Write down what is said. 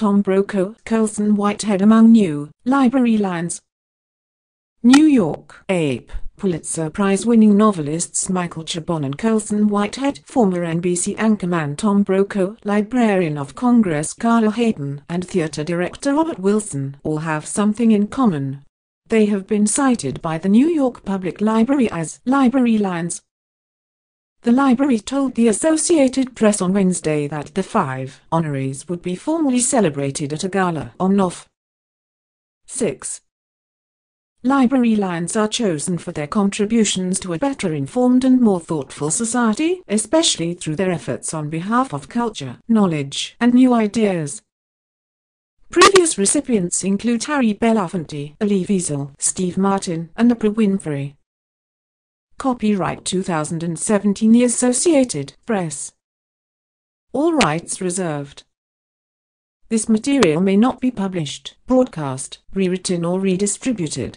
Tom Brokaw, Colson Whitehead among new library lions. New York Ape Pulitzer Prize-winning novelists Michael Chabon and Colson Whitehead, former NBC anchorman Tom Brokaw, Librarian of Congress Carla Hayden, and theater director Robert Wilson all have something in common. They have been cited by the New York Public Library as library lions. The library told the Associated Press on Wednesday that the five honorees would be formally celebrated at a gala on Nov. 6. Library lions are chosen for their contributions to a better informed and more thoughtful society, especially through their efforts on behalf of culture, knowledge, and new ideas. Previous recipients include Harry Belafonte, Ali Wiesel, Steve Martin, and Oprah Winfrey. Copyright 2017 The Associated Press. All rights reserved. This material may not be published, broadcast, rewritten or redistributed.